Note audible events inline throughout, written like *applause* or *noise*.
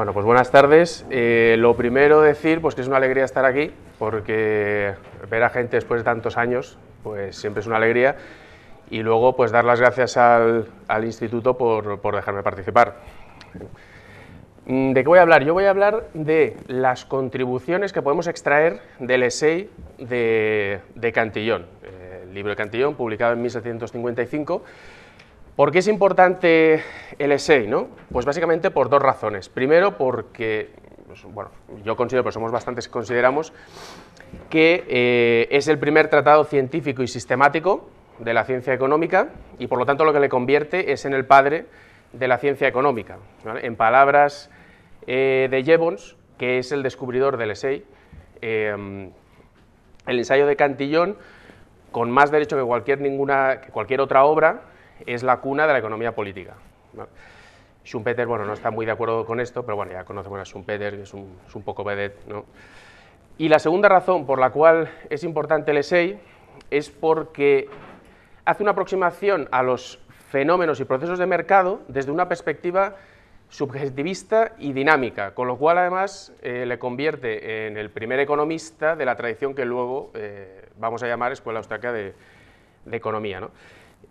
Bueno, pues buenas tardes. Eh, lo primero decir pues que es una alegría estar aquí, porque ver a gente después de tantos años, pues siempre es una alegría. Y luego, pues dar las gracias al, instituto por, dejarme participar. Mm, ¿De qué voy a hablar? Yo voy a hablar de las contribuciones que podemos extraer del essay de, de Cantillón, el libro de Cantillón, publicado en 1755, ¿Por qué es importante el essay? ¿no? Pues básicamente por dos razones. Primero, porque pues, bueno, yo considero, pero somos bastantes que consideramos, que eh, es el primer tratado científico y sistemático de la ciencia económica y por lo tanto lo que le convierte es en el padre de la ciencia económica. En palabras eh, de Jevons, que es el descubridor del essay, eh, el ensayo de Cantillón, con más derecho que cualquier, ninguna, que cualquier otra obra, es la cuna de la economía política. Schumpeter, bueno, no está muy de acuerdo con esto, pero bueno, ya conocemos a Schumpeter, que es un, un poco vedette, ¿no? Y la segunda razón por la cual es importante el ESEI es porque hace una aproximación a los fenómenos y procesos de mercado desde una perspectiva subjetivista y dinámica, con lo cual además eh, le convierte en el primer economista de la tradición que luego eh, vamos a llamar Escuela Austriaca de, de Economía. ¿no?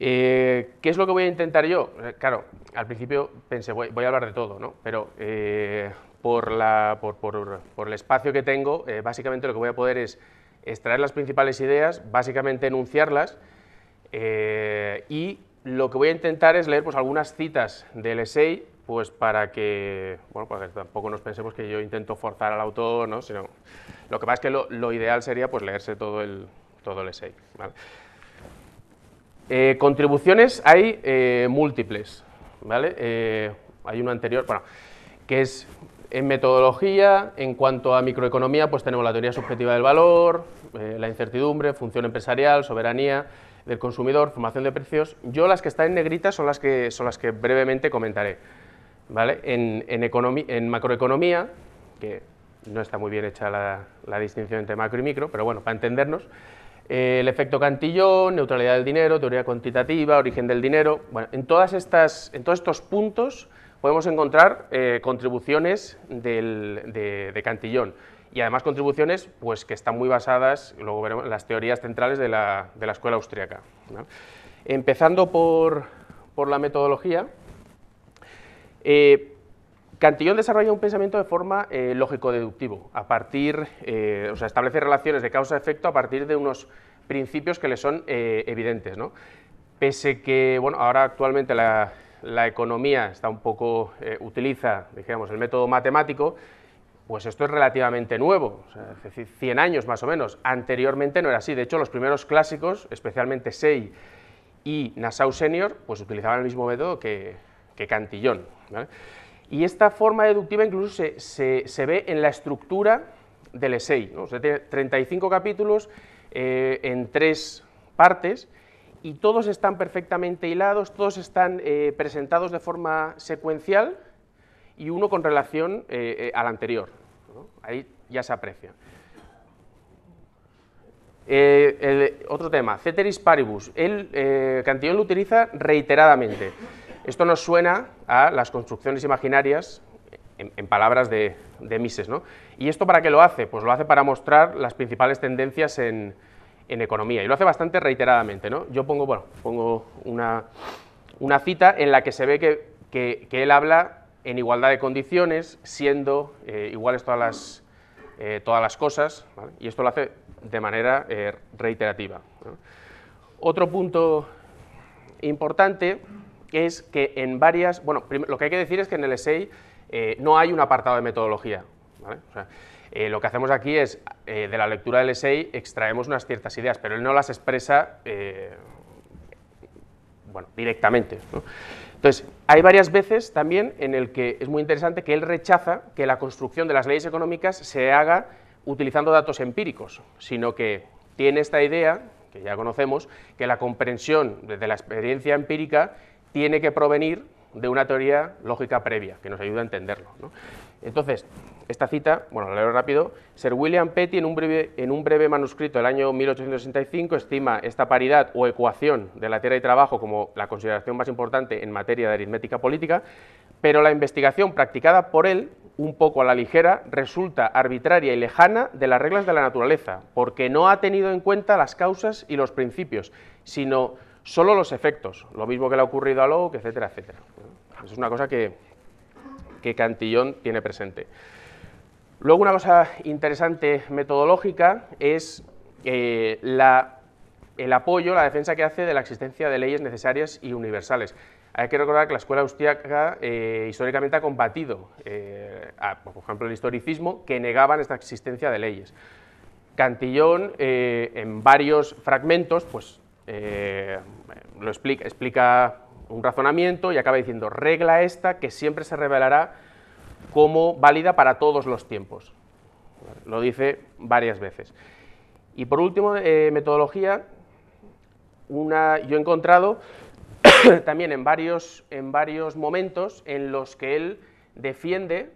Eh, ¿Qué es lo que voy a intentar yo? Eh, claro, al principio pensé, voy, a hablar de todo, ¿no? Pero eh, por, la, por, el espacio que tengo, básicamente lo que voy a poder es extraer las principales ideas, básicamente enunciarlas, y lo que voy a intentar es leer pues, algunas citas del essay, pues para que, tampoco nos pensemos que yo intento forzar al autor, ¿no? Sino, lo que pasa es que lo, ideal sería pues, leerse todo el, todo el essay. Eh, contribuciones hay eh, múltiples, ¿vale? Eh, hay una anterior, bueno, que es en metodología, en cuanto a microeconomía, pues tenemos la teoría subjetiva del valor, la incertidumbre, función empresarial, soberanía del consumidor, formación de precios. Yo las que están en negrita son las que, son las que brevemente comentaré. ¿vale? En, macroeconomía, que no está muy bien hecha la distinción entre macro y micro, pero bueno, para entendernos, eh, el efecto Cantillón, neutralidad del dinero, teoría cuantitativa, origen del dinero. en, todas estas, en todos estos puntos podemos encontrar eh, contribuciones de, Cantillón y además contribuciones pues, que están muy basadas, luego veremos, en las teorías centrales de la, escuela austríaca. Empezando por, la metodología, eh, Cantillón desarrolla un pensamiento de forma eh, lógico-deductivo, a partir, eh, o sea, establece relaciones de causa-efecto a partir de unos principios que le son eh, evidentes, ¿no? Pese que, bueno, ahora actualmente la, economía está un poco, utiliza, digamos, el método matemático, pues esto es relativamente nuevo, es 100 años más o menos. Anteriormente no era así, de hecho, los primeros clásicos, especialmente Say y Nassau Senior, pues utilizaban el mismo método que, Cantillón, ¿vale? Y esta forma deductiva incluso se, ve en la estructura del essay. 35 capítulos eh, en tres partes y todos están perfectamente hilados, todos están eh, presentados de forma secuencial y uno con relación eh, al anterior. Ahí ya se aprecia. otro tema, Ceteris Paribus. El Cantillon lo utiliza reiteradamente. Esto nos suena a las construcciones imaginarias en, palabras de, Mises. ¿no? ¿Y esto para qué lo hace? Pues lo hace para mostrar las principales tendencias en, economía. Y lo hace bastante reiteradamente. Yo pongo, bueno, pongo una, cita en la que se ve que, él habla en igualdad de condiciones, siendo eh, iguales todas las, eh, todas las cosas, y esto lo hace de manera eh, reiterativa. Otro punto importante es que en varias, bueno, lo que hay que decir es que en el SEI eh, no hay un apartado de metodología. Eh, lo que hacemos aquí es, eh, de la lectura del SEI extraemos unas ciertas ideas, pero él no las expresa bueno, directamente. Entonces, hay varias veces también en el que es muy interesante que él rechaza que la construcción de las leyes económicas se haga utilizando datos empíricos, sino que tiene esta idea, que ya conocemos, que la comprensión desde la experiencia empírica tiene que provenir de una teoría lógica previa, que nos ayuda a entenderlo. Entonces, esta cita, bueno, la leo rápido, Sir William Petty en un, breve, en un breve manuscrito del año 1865 estima esta paridad o ecuación de la tierra y trabajo como la consideración más importante en materia de aritmética política, pero la investigación practicada por él, un poco a la ligera, resulta arbitraria y lejana de las reglas de la naturaleza, porque no ha tenido en cuenta las causas y los principios, sino Solo los efectos, lo mismo que le ha ocurrido a Locke, etcétera, etcétera. es una cosa que, Cantillón tiene presente. Luego una cosa interesante metodológica es eh, el apoyo, la defensa que hace de la existencia de leyes necesarias y universales. Hay que recordar que la escuela austriaca eh, históricamente ha combatido, eh, por ejemplo, el historicismo, que negaban esta existencia de leyes. Cantillón, en varios fragmentos, pues eh, lo explica, un razonamiento y acaba diciendo regla esta que siempre se revelará como válida para todos los tiempos. Lo dice varias veces. Y por último, eh, metodología, una, yo he encontrado *coughs* también en varios, en varios momentos en los que él defiende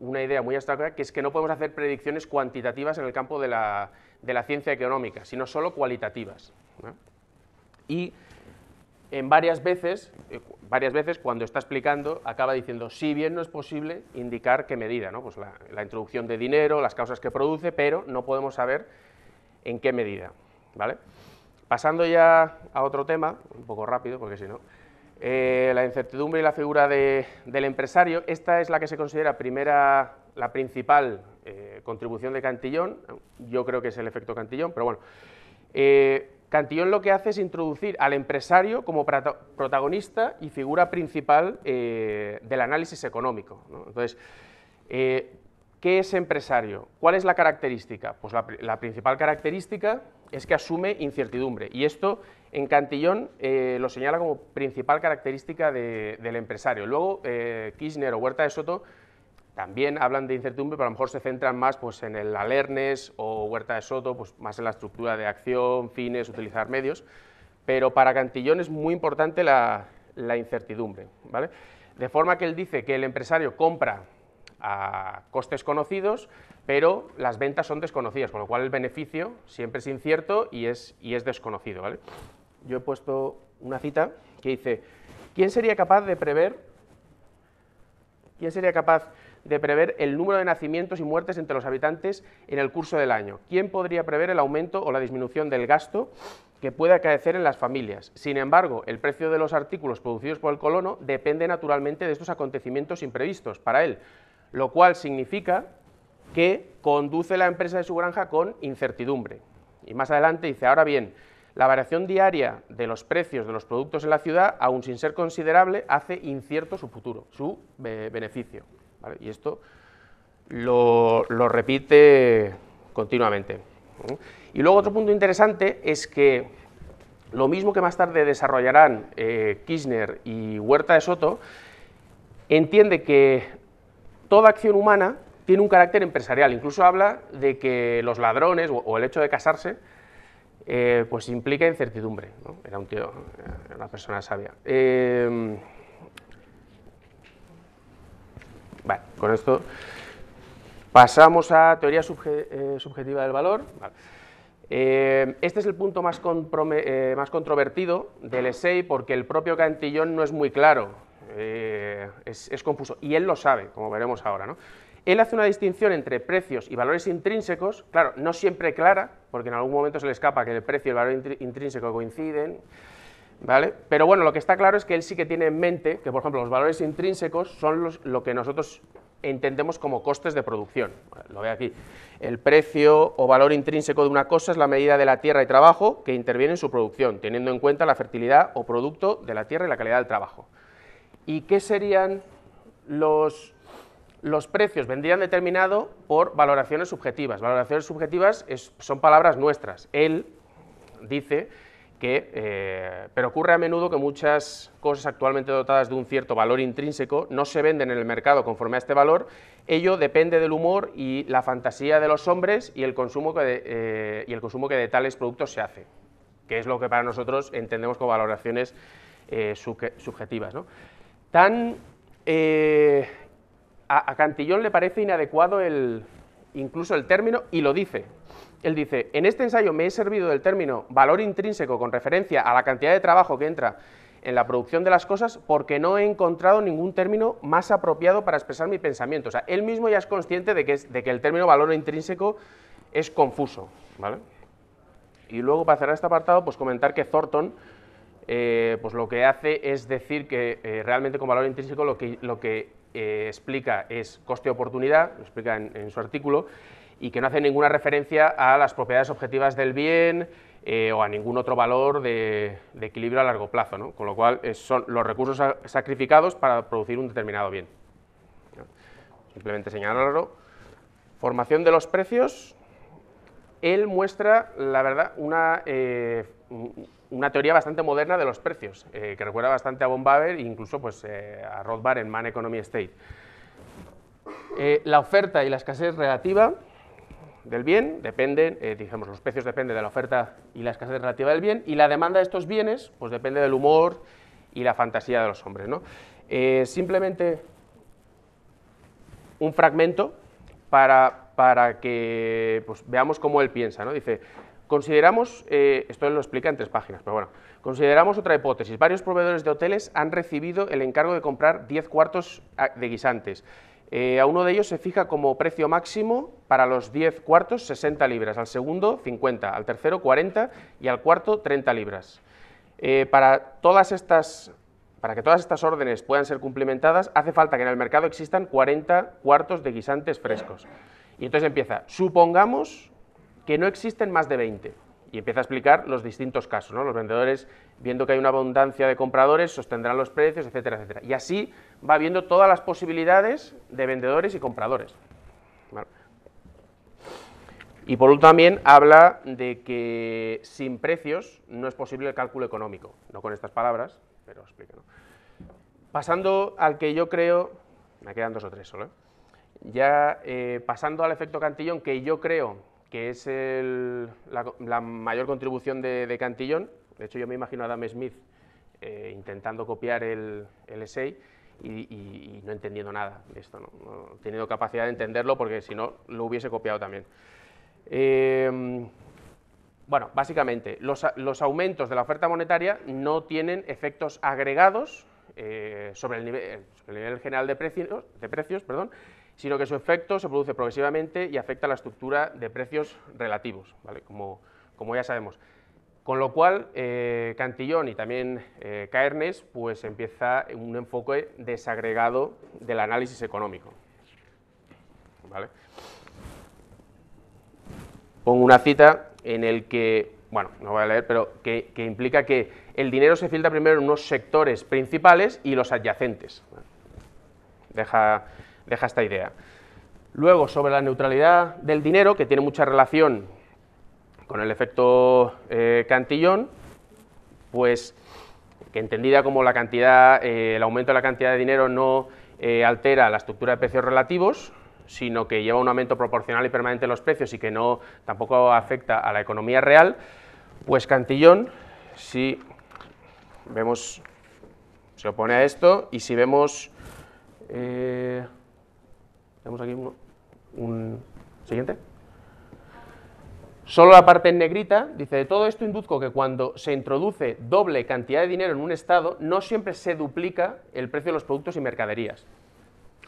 una idea muy abstracta, que es que no podemos hacer predicciones cuantitativas en el campo de la, ciencia económica, sino solo cualitativas. Y en varias veces, eh, varias veces cuando está explicando, acaba diciendo, si bien no es posible indicar qué medida, ¿no? pues la, introducción de dinero, las causas que produce, pero no podemos saber en qué medida. ¿vale? Pasando ya a otro tema, un poco rápido porque si no, eh, la incertidumbre y la figura del empresario, esta es la que se considera primera, la principal eh, contribución de Cantillón, yo creo que es el efecto Cantillón, pero bueno. Cantillón lo que hace es introducir al empresario como protagonista y figura principal eh, del análisis económico. Entonces, eh, ¿qué es empresario? ¿Cuál es la característica? Pues la, principal característica es que asume incertidumbre y esto en Cantillón eh, lo señala como principal característica del empresario. Luego, Kirchner o Huerta de Soto también hablan de incertidumbre, pero a lo mejor se centran más pues, en el alernes o Huerta de Soto, pues, más en la estructura de acción, fines, utilizar medios. Pero para Cantillón es muy importante la, incertidumbre. ¿vale? De forma que él dice que el empresario compra a costes conocidos, pero las ventas son desconocidas, con lo cual el beneficio siempre es incierto y es, y es desconocido. ¿vale? Yo he puesto una cita que dice, ¿quién sería capaz de prever, quién sería capaz de prever el número de nacimientos y muertes entre los habitantes en el curso del año. ¿Quién podría prever el aumento o la disminución del gasto que puede acaecer en las familias? Sin embargo, el precio de los artículos producidos por el colono depende naturalmente de estos acontecimientos imprevistos para él, lo cual significa que conduce la empresa de su granja con incertidumbre. Y más adelante dice, ahora bien, la variación diaria de los precios de los productos en la ciudad, aun sin ser considerable, hace incierto su futuro, su eh, beneficio. Y esto lo, repite continuamente. Y luego otro punto interesante es que lo mismo que más tarde desarrollarán eh, Kirchner y Huerta de Soto, entiende que toda acción humana tiene un carácter empresarial. Incluso habla de que los ladrones o, el hecho de casarse eh, pues implica incertidumbre. Era un tío, una persona sabia. Eh, con esto pasamos a teoría eh, subjetiva del valor. Eh, este es el punto más, eh, más, controvertido del essay porque el propio Cantillón no es muy claro, es, confuso, y él lo sabe, como veremos ahora. Él hace una distinción entre precios y valores intrínsecos, claro, no siempre clara, porque en algún momento se le escapa que el precio y el valor intrínseco coinciden, ¿Vale? Pero bueno, lo que está claro es que él sí que tiene en mente que, por ejemplo, los valores intrínsecos son lo que nosotros entendemos como costes de producción. Lo ve aquí. El precio o valor intrínseco de una cosa es la medida de la tierra y trabajo que interviene en su producción, teniendo en cuenta la fertilidad o producto de la tierra y la calidad del trabajo. ¿Y qué serían los, los precios? Vendrían determinado por valoraciones subjetivas. Valoraciones subjetivas son palabras nuestras. Él dice que, eh, pero ocurre a menudo que muchas cosas actualmente dotadas de un cierto valor intrínseco no se venden en el mercado conforme a este valor. Ello depende del humor y la fantasía de los hombres y el consumo que de, eh, y el consumo que de tales productos se hace, que es lo que para nosotros entendemos como valoraciones eh, subjetivas. Tan, a, a Cantillón le parece inadecuado el, incluso el término y lo dice él dice, en este ensayo me he servido del término valor intrínseco con referencia a la cantidad de trabajo que entra en la producción de las cosas porque no he encontrado ningún término más apropiado para expresar mi pensamiento. O sea, él mismo ya es consciente de que, el término valor intrínseco es confuso. Y luego, para cerrar este apartado, pues comentar que Thornton eh, pues lo que hace es decir que eh, realmente con valor intrínseco lo que, eh, explica es coste-oportunidad, lo explica en su artículo, y que no hace ninguna referencia a las propiedades objetivas del bien eh, o a ningún otro valor de, equilibrio a largo plazo, con lo cual son los recursos sacrificados para producir un determinado bien. Simplemente señalarlo. Formación de los precios. Él muestra, la verdad, una, eh, una teoría bastante moderna de los precios, eh, que recuerda bastante a von e incluso pues, a Rothbard en Man Economy State. la oferta y la escasez relativa del bien, dependen, eh, digamos, los precios dependen de la oferta y la escasez relativa del bien, y la demanda de estos bienes, pues depende del humor y la fantasía de los hombres. ¿no? Eh, simplemente un fragmento para, para que pues, veamos cómo él piensa. ¿no? Dice, Consideramos, eh, esto él lo explica en tres páginas, pero bueno, consideramos otra hipótesis. Varios proveedores de hoteles han recibido el encargo de comprar 10 cuartos ah, de guisantes eh, a uno de ellos se fija como precio máximo para los 10 cuartos 60 libras, al segundo 50, al tercero 40 y al cuarto 30 libras. Eh, para, para que todas estas órdenes puedan ser cumplimentadas, hace falta que en el mercado existan 40 cuartos de guisantes frescos. Y entonces empieza, supongamos que no existen más de 20 y empieza a explicar los distintos casos. ¿no? Los vendedores, viendo que hay una abundancia de compradores, sostendrán los precios, etcétera, etcétera. Y así va viendo todas las posibilidades de vendedores y compradores. Y por último también habla de que sin precios no es posible el cálculo económico. No con estas palabras, pero explica. Pasando al que yo creo, me quedan dos o tres solo, ¿eh? ya eh, pasando al efecto cantillón, que yo creo que es la, mayor contribución de, Cantillón. De hecho, yo me imagino a Adam Smith eh, intentando copiar el, el essay y, no entendiendo nada esto, ¿no? he tenido capacidad de entenderlo porque si no, lo hubiese copiado también. Em, bueno, básicamente, los, aumentos de la oferta monetaria no tienen efectos agregados eh, sobre, el nivel, eh, el nivel, general de precios, de precios perdón, sino que su efecto se produce progresivamente y afecta a la estructura de precios relativos, como, como ya sabemos. Con lo cual, eh, Cantillón y también eh, Caernes pues empieza un enfoque desagregado del análisis económico. Pongo una cita en el que, bueno, no voy a leer, pero que, que implica que el dinero se filtra primero en unos sectores principales y los adyacentes. Deja deja esta idea. Luego, sobre la neutralidad del dinero, que tiene mucha relación con el efecto eh, cantillón, pues que entendida como la cantidad, eh, el aumento de la cantidad de dinero no eh, altera la estructura de precios relativos, sino que lleva un aumento proporcional y permanente en los precios y que no tampoco afecta a la economía real, pues Cantillón, si vemos, se opone a esto, y si vemos tenemos aquí un, siguiente. Solo la parte en negrita dice, de todo esto induzco que cuando se introduce doble cantidad de dinero en un estado, no siempre se duplica el precio de los productos y mercaderías.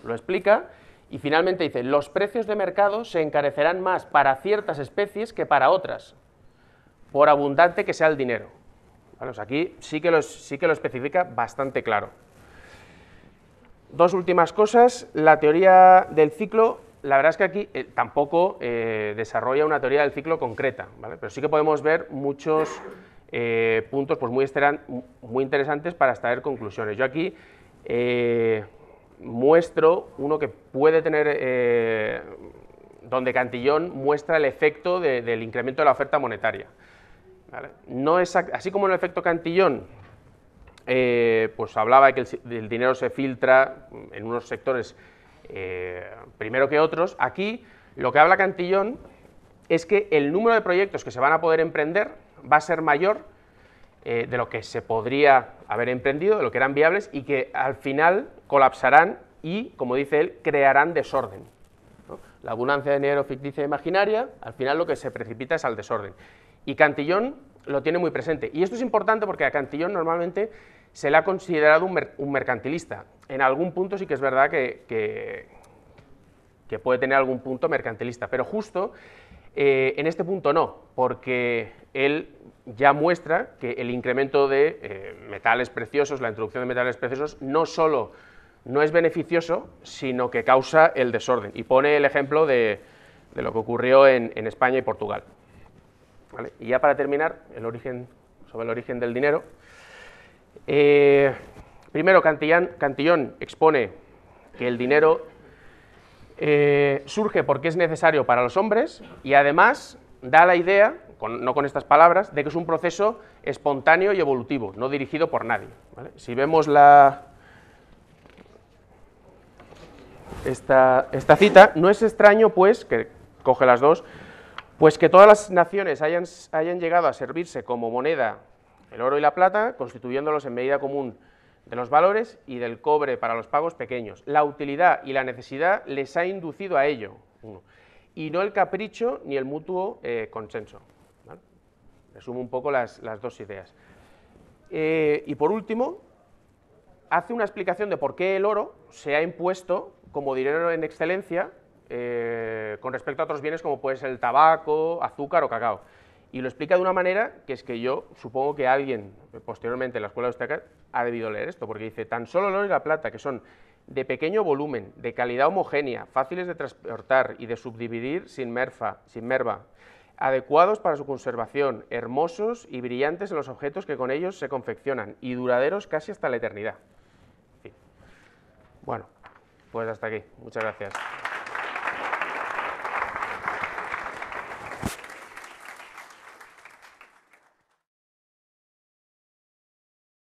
Lo explica y finalmente dice, los precios de mercado se encarecerán más para ciertas especies que para otras, por abundante que sea el dinero. aquí sí que, sí que lo especifica bastante claro. Dos últimas cosas, la teoría del ciclo, la verdad es que aquí eh, tampoco eh, desarrolla una teoría del ciclo concreta, pero sí que podemos ver muchos eh, puntos pues, muy, interesantes para extraer conclusiones. Yo aquí muestro uno que puede tener, donde Cantillón muestra el efecto del incremento de la oferta monetaria. No es, así como el efecto Cantillón eh, pues hablaba de que el, dinero se filtra en unos sectores eh, primero que otros. Aquí lo que habla Cantillón es que el número de proyectos que se van a poder emprender va a ser mayor eh, de lo que se podría haber emprendido, de lo que eran viables y que al final colapsarán y, como dice él, crearán desorden. La abundancia de dinero ficticia e imaginaria, al final lo que se precipita es al desorden. Y Cantillón lo tiene muy presente. Y esto es importante porque a Cantillón normalmente se le ha considerado un, mercantilista. En algún punto sí que es verdad que, que, puede tener algún punto mercantilista, pero justo eh, en este punto no, porque él ya muestra que el incremento de eh, metales preciosos, la introducción de metales preciosos, no solo no es beneficioso, sino que causa el desorden. Y pone el ejemplo de, lo que ocurrió en, en España y Portugal. Y ya para terminar, el origen, sobre el origen del dinero, eh, primero, Cantillón expone que el dinero eh, surge porque es necesario para los hombres y además da la idea, no con estas palabras, de que es un proceso espontáneo y evolutivo, no dirigido por nadie. Si vemos la, esta, cita, no es extraño, pues, que coge las dos, pues que todas las naciones hayan llegado a servirse como moneda el oro y la plata, constituyéndolos en medida común de los valores y del cobre para los pagos pequeños. La utilidad y la necesidad les ha inducido a ello, y no el capricho ni el mutuo eh, consenso. Resumo un poco las, dos ideas. Eh, y por último, hace una explicación de por qué el oro se ha impuesto como dinero en excelencia eh, con respecto a otros bienes como puede ser el tabaco, azúcar o cacao. Y lo explica de una manera que es que yo supongo que alguien eh, posteriormente en la escuela de Ustacat ha debido leer esto, porque dice, tan solo el oro y la plata, que son de pequeño volumen, de calidad homogénea, fáciles de transportar y de subdividir sin, merfa, sin merva, adecuados para su conservación, hermosos y brillantes en los objetos que con ellos se confeccionan y duraderos casi hasta la eternidad. Bueno, pues hasta aquí. Muchas gracias.